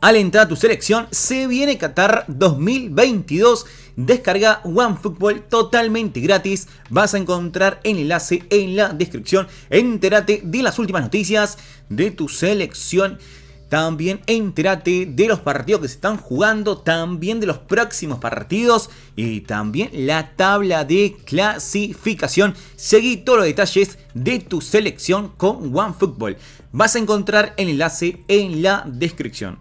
Al entrar a tu selección, se viene Qatar 2022. Descarga OneFootball totalmente gratis. Vas a encontrar el enlace en la descripción. Entérate de las últimas noticias de tu selección. También entérate de los partidos que se están jugando, también de los próximos partidos y también la tabla de clasificación. Seguí todos los detalles de tu selección con OneFootball. Vas a encontrar el enlace en la descripción.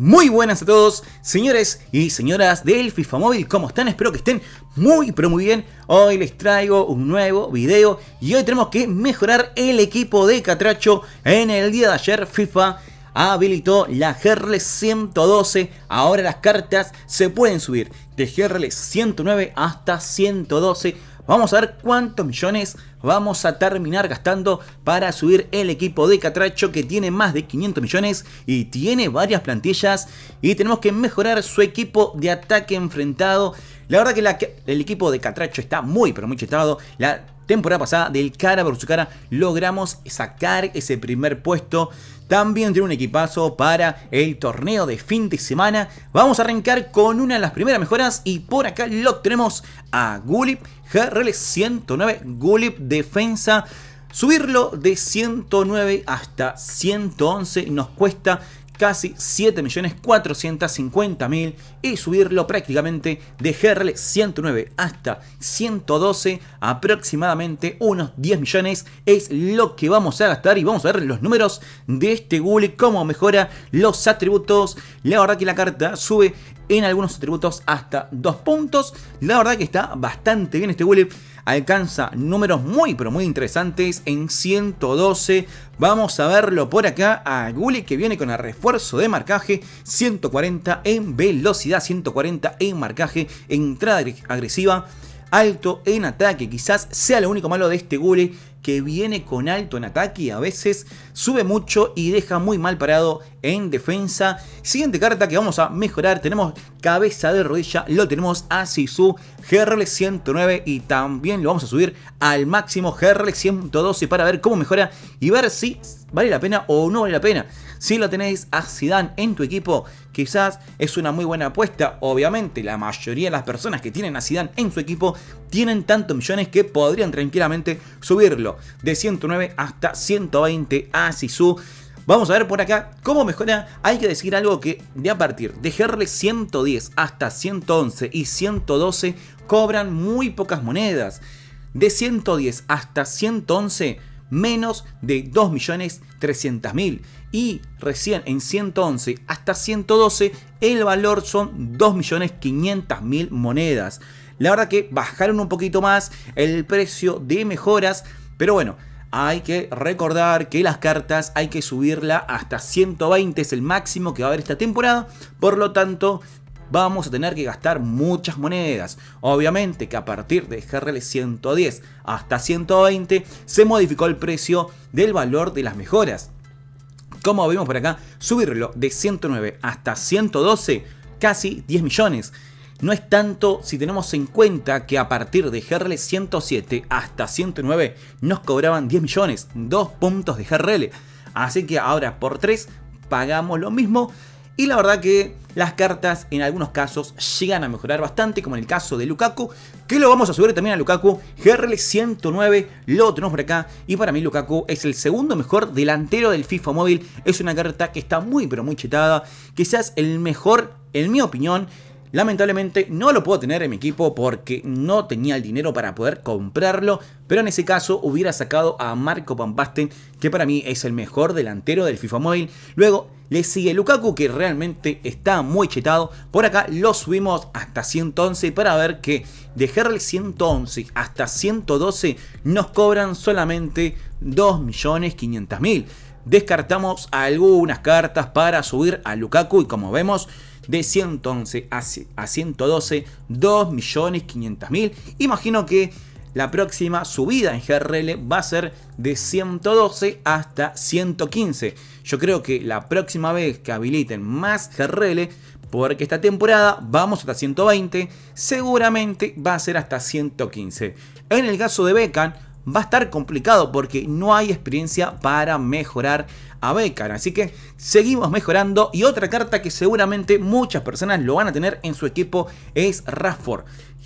Muy buenas a todos, señores y señoras del FIFA Móvil, ¿cómo están? Espero que estén muy pero muy bien. Hoy les traigo un nuevo video y hoy tenemos que mejorar el equipo de Catracho. En el día de ayer FIFA habilitó la GRL 112, ahora las cartas se pueden subir de GRL 109 hasta 112 Vamos a ver cuántos millones vamos a terminar gastando para subir el equipo de Catracho que tiene más de 500 millones y tiene varias plantillas y tenemos que mejorar su equipo de ataque enfrentado. La verdad que, el equipo de Catracho está muy pero muy chistado. La temporada pasada del cara por su cara logramos sacar ese primer puesto. También tiene un equipazo para el torneo de fin de semana. Vamos a arrancar con una de las primeras mejoras y por acá lo tenemos a Gulip GRL 109 Gulip Defensa. Subirlo de 109 hasta 111 nos cuesta casi 7.450.000 y subirlo prácticamente de GRL 109 hasta 112, aproximadamente unos 10 millones es lo que vamos a gastar y vamos a ver los números de este gule cómo mejora los atributos. La verdad que la carta sube en algunos atributos hasta 2 puntos. La verdad que está bastante bien este gule alcanza números muy pero muy interesantes en 112. Vamos a verlo por acá a Gully que viene con el refuerzo de marcaje 140 en velocidad, 140 en marcaje, entrada agresiva alto en ataque. Quizás sea lo único malo de este Gule que viene con alto en ataque y a veces sube mucho y deja muy mal parado en defensa. Siguiente carta que vamos a mejorar, tenemos cabeza de rodilla, lo tenemos a Sisu GRL 109 y también lo vamos a subir al máximo GRL 112 para ver cómo mejora y ver si vale la pena o no vale la pena. Si lo tenéis a Zidane en tu equipo, quizás es una muy buena apuesta. Obviamente, la mayoría de las personas que tienen a Zidane en su equipo tienen tantos millones que podrían tranquilamente subirlo de 109 hasta 120 su Vamos a ver por acá cómo mejora. Hay que decir algo que de a partir de 110 hasta 111 y 112 cobran muy pocas monedas. De 110 hasta 111 menos de 2.300.000 y recién en 111 hasta 112 el valor son 2.500.000 monedas. La verdad que bajaron un poquito más el precio de mejoras pero bueno, hay que recordar que las cartas hay que subirla hasta 120, es el máximo que va a haber esta temporada. Por lo tanto, vamos a tener que gastar muchas monedas. Obviamente que a partir de dejarle 110 hasta 120 se modificó el precio del valor de las mejoras. Como vimos por acá, subirlo de 109 hasta 112, casi 10 millones. No es tanto si tenemos en cuenta que a partir de GRL 107 hasta 109 nos cobraban 10 millones, 2 puntos de GRL. Así que ahora por 3 pagamos lo mismo. Y la verdad que las cartas en algunos casos llegan a mejorar bastante, como en el caso de Lukaku, que lo vamos a subir también a Lukaku. GRL 109 lo tenemos por acá y para mí Lukaku es el segundo mejor delantero del FIFA móvil. Es una carta que está muy pero muy chetada, quizás el mejor, en mi opinión, Lamentablemente no lo puedo tener en mi equipo porque no tenía el dinero para poder comprarlo, pero en ese caso hubiera sacado a Marco Van que para mí es el mejor delantero del FIFA móvil. Luego le sigue Lukaku, que realmente está muy chetado. Por acá lo subimos hasta 111 para ver que dejarle 111 hasta 112 nos cobran solamente 2.500.000 descartamos algunas cartas para subir a Lukaku y como vemos de 111 a 112, 2.500.000. Imagino que la próxima subida en GRL va a ser de 112 hasta 115. Yo creo que la próxima vez que habiliten más GRL, porque esta temporada vamos hasta 120, seguramente va a ser hasta 115. En el caso de Beckham, va a estar complicado porque no hay experiencia para mejorar a Beckham, Así que seguimos mejorando. Y otra carta que seguramente muchas personas lo van a tener en su equipo es Rafford.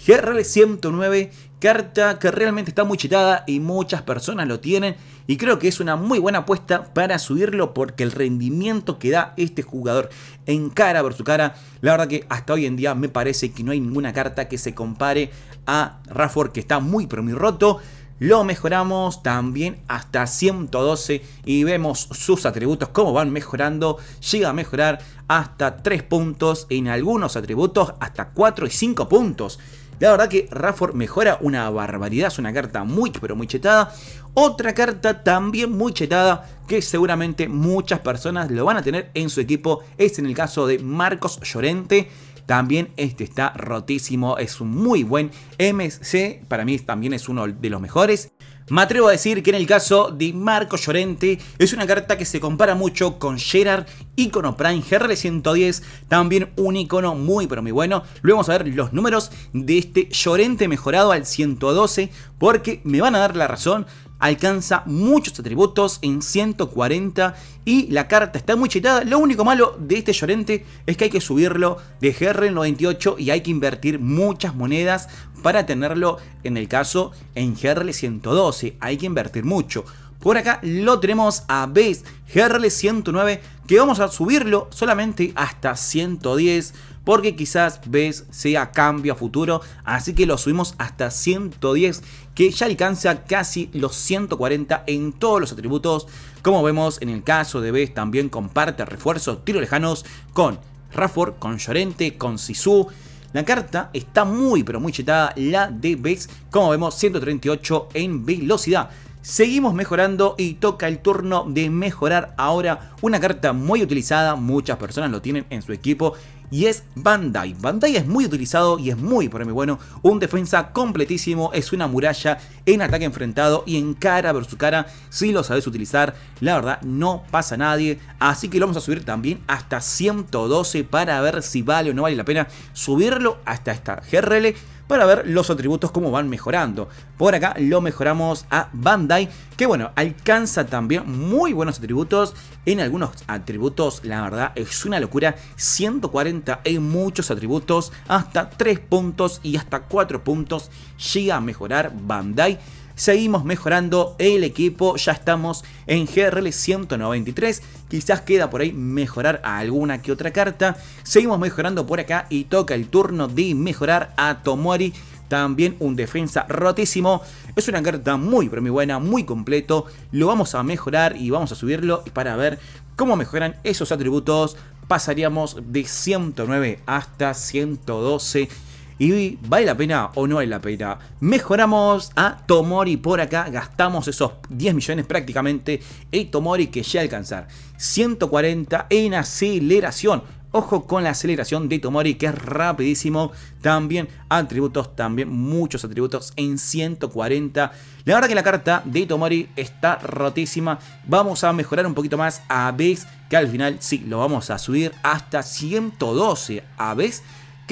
GRL 109, carta que realmente está muy chitada y muchas personas lo tienen. Y creo que es una muy buena apuesta para subirlo porque el rendimiento que da este jugador en cara por su cara, la verdad que hasta hoy en día me parece que no hay ninguna carta que se compare a Rafford que está muy pero roto lo mejoramos también hasta 112 y vemos sus atributos cómo van mejorando. Llega a mejorar hasta 3 puntos, en algunos atributos hasta 4 y 5 puntos. La verdad que Rafford mejora una barbaridad, es una carta muy pero muy chetada. Otra carta también muy chetada que seguramente muchas personas lo van a tener en su equipo es en el caso de Marcos Llorente. También este está rotísimo, es un muy buen MC, para mí también es uno de los mejores. Me atrevo a decir que en el caso de Marco Llorente es una carta que se compara mucho con Gerard, icono Prime GR110, también un icono muy pero muy bueno. Luego vamos a ver los números de este Llorente mejorado al 112 porque me van a dar la razón alcanza muchos atributos en 140 y la carta está muy chitada. Lo único malo de este Llorente es que hay que subirlo de GR 98 y hay que invertir muchas monedas para tenerlo en el caso en GR 112. Hay que invertir mucho. Por acá lo tenemos a Base GRL 109 que vamos a subirlo solamente hasta 110 porque quizás ves sea cambio a futuro, así que lo subimos hasta 110 que ya alcanza casi los 140 en todos los atributos, como vemos en el caso de Bess. también comparte refuerzos tiros lejanos con Rafford, con Llorente, con Sisu. La carta está muy pero muy chetada, la de Bess. como vemos 138 en velocidad. Seguimos mejorando y toca el turno de mejorar ahora una carta muy utilizada, muchas personas lo tienen en su equipo y es Bandai. Bandai es muy utilizado y es muy, por mí bueno. Un defensa completísimo, es una muralla en ataque enfrentado y en cara versus cara. Si lo sabes utilizar, la verdad no pasa nadie. Así que lo vamos a subir también hasta 112 para ver si vale o no vale la pena subirlo hasta esta GRL para ver los atributos cómo van mejorando. Por acá lo mejoramos a Bandai, que bueno, alcanza también muy buenos atributos. En algunos atributos, la verdad, es una locura. 140 en muchos atributos, hasta 3 puntos y hasta 4 puntos llega a mejorar Bandai seguimos mejorando el equipo, ya estamos en GRL 193, quizás queda por ahí mejorar alguna que otra carta, seguimos mejorando por acá y toca el turno de mejorar a Tomori, también un defensa rotísimo. Es una carta muy, pero muy buena, muy completo. Lo vamos a mejorar y vamos a subirlo para ver cómo mejoran esos atributos. Pasaríamos de 109 hasta 112 y vale la pena o no vale la pena. Mejoramos a Tomori por acá, gastamos esos 10 millones prácticamente y Tomori que ya alcanzar 140 en aceleración. Ojo con la aceleración de Tomori que es rapidísimo. También atributos, también muchos atributos en 140. La verdad que la carta de Tomori está rotísima. Vamos a mejorar un poquito más a Vez que al final sí, lo vamos a subir hasta 112 a Vez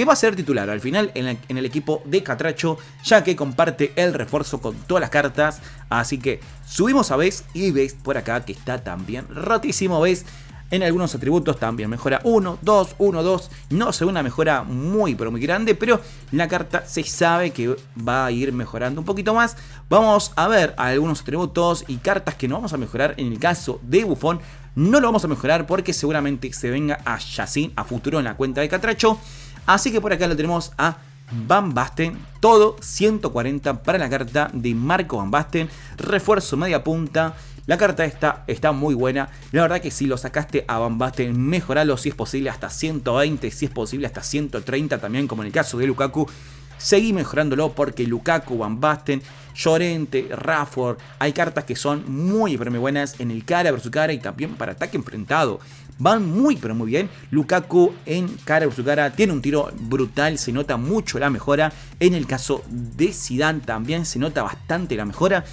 va a ser titular al final en, el equipo de Catracho, ya que comparte el refuerzo con todas las cartas. Así que subimos a Bess y Bess por acá, que está también rotísimo Bess. En algunos atributos también mejora 1, 2, 1, 2. No sé, una mejora muy, pero muy grande. Pero la carta se sabe que va a ir mejorando un poquito más. Vamos a ver algunos atributos y cartas que no vamos a mejorar en el caso de Bufón. No lo vamos a mejorar porque seguramente se venga a Yacine a futuro en la cuenta de Catracho. Así que por acá lo tenemos a Van Basten, todo 140 para la carta de Marco Van Basten, refuerzo media punta. La carta esta está muy buena. La verdad que si lo sacaste a Van Basten, mejoralo si es posible hasta 120, si es posible hasta 130 también, como en el caso de Lukaku. Seguí mejorándolo porque Lukaku, Van Basten, Llorente, Rafford, hay cartas que son muy pero muy buenas en el cara versus cara y también para ataque enfrentado van muy pero muy bien. Lukaku en cara a su cara tiene un tiro brutal, se nota mucho la mejora. En el caso de Zidane también se nota bastante la mejora.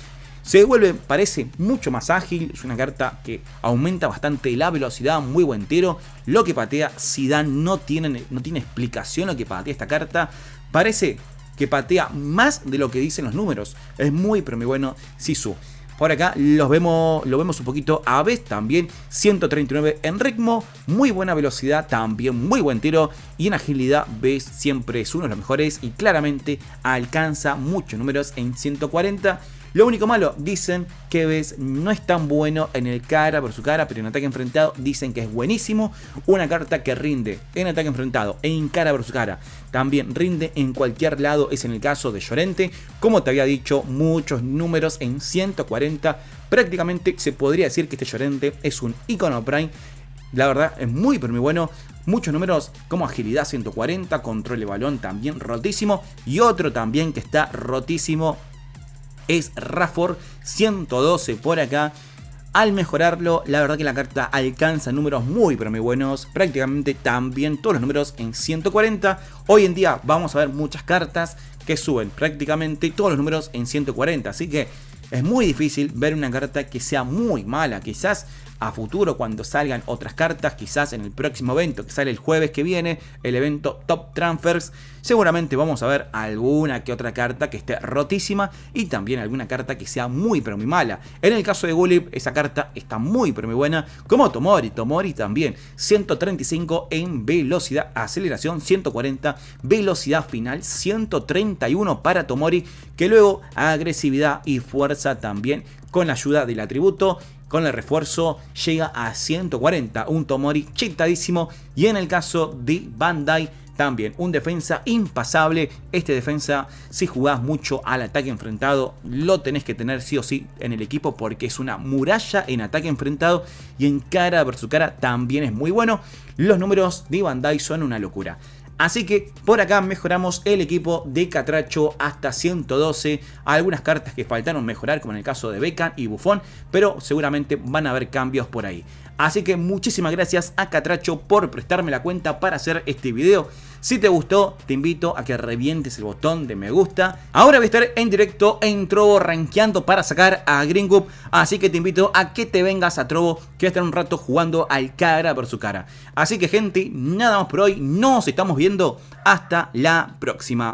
Se vuelve, parece, mucho más ágil. Es una carta que aumenta bastante la velocidad, muy buen tiro. Lo que patea Zidane no tiene, no tiene explicación lo que patea esta carta. Parece que patea más de lo que dicen los números. Es muy, pero muy bueno Sisu. Por acá los vemos, lo vemos un poquito a vez también. 139 en ritmo, muy buena velocidad, también muy buen tiro. Y en agilidad, ves, siempre es uno de los mejores y claramente alcanza muchos números en 140. Lo único malo, dicen que ves no es tan bueno en el cara por su cara, pero en ataque enfrentado dicen que es buenísimo. Una carta que rinde en ataque enfrentado, e en cara por su cara. También rinde en cualquier lado, es en el caso de Llorente. Como te había dicho, muchos números en 140. Prácticamente se podría decir que este Llorente es un icono Prime. La verdad es muy pero muy bueno. Muchos números como agilidad 140, control de balón también rotísimo. Y otro también que está rotísimo es Rafford 112 por acá. Al mejorarlo, la verdad que la carta alcanza números muy pero muy buenos, prácticamente también todos los números en 140. Hoy en día vamos a ver muchas cartas que suben prácticamente todos los números en 140, así que es muy difícil ver una carta que sea muy mala, quizás a futuro cuando salgan otras cartas, quizás en el próximo evento que sale el jueves que viene, el evento Top Transfers, seguramente vamos a ver alguna que otra carta que esté rotísima y también alguna carta que sea muy pero muy mala. En el caso de Gulip, esa carta está muy pero muy buena, como Tomori, Tomori también, 135 en velocidad, aceleración 140, velocidad final 131 para Tomori, que luego agresividad y fuerza también con la ayuda del atributo con el refuerzo llega a 140, un Tomori chitadísimo. Y en el caso de Bandai, también un defensa impasable. Este defensa, si jugás mucho al ataque enfrentado, lo tenés que tener sí o sí en el equipo porque es una muralla en ataque enfrentado y en cara su cara también es muy bueno. Los números de Bandai son una locura. Así que por acá mejoramos el equipo de Catracho hasta 112. Algunas cartas que faltaron mejorar, como en el caso de Beca y Bufón, pero seguramente van a haber cambios por ahí. Así que muchísimas gracias a Catracho por prestarme la cuenta para hacer este video. Si te gustó, te invito a que revientes el botón de me gusta. Ahora voy a estar en directo en Trobo rankeando para sacar a Green Así que te invito a que te vengas a Trovo, que va a estar un rato jugando al cara por su cara. Así que gente, nada más por hoy. Nos estamos viendo. Hasta la próxima.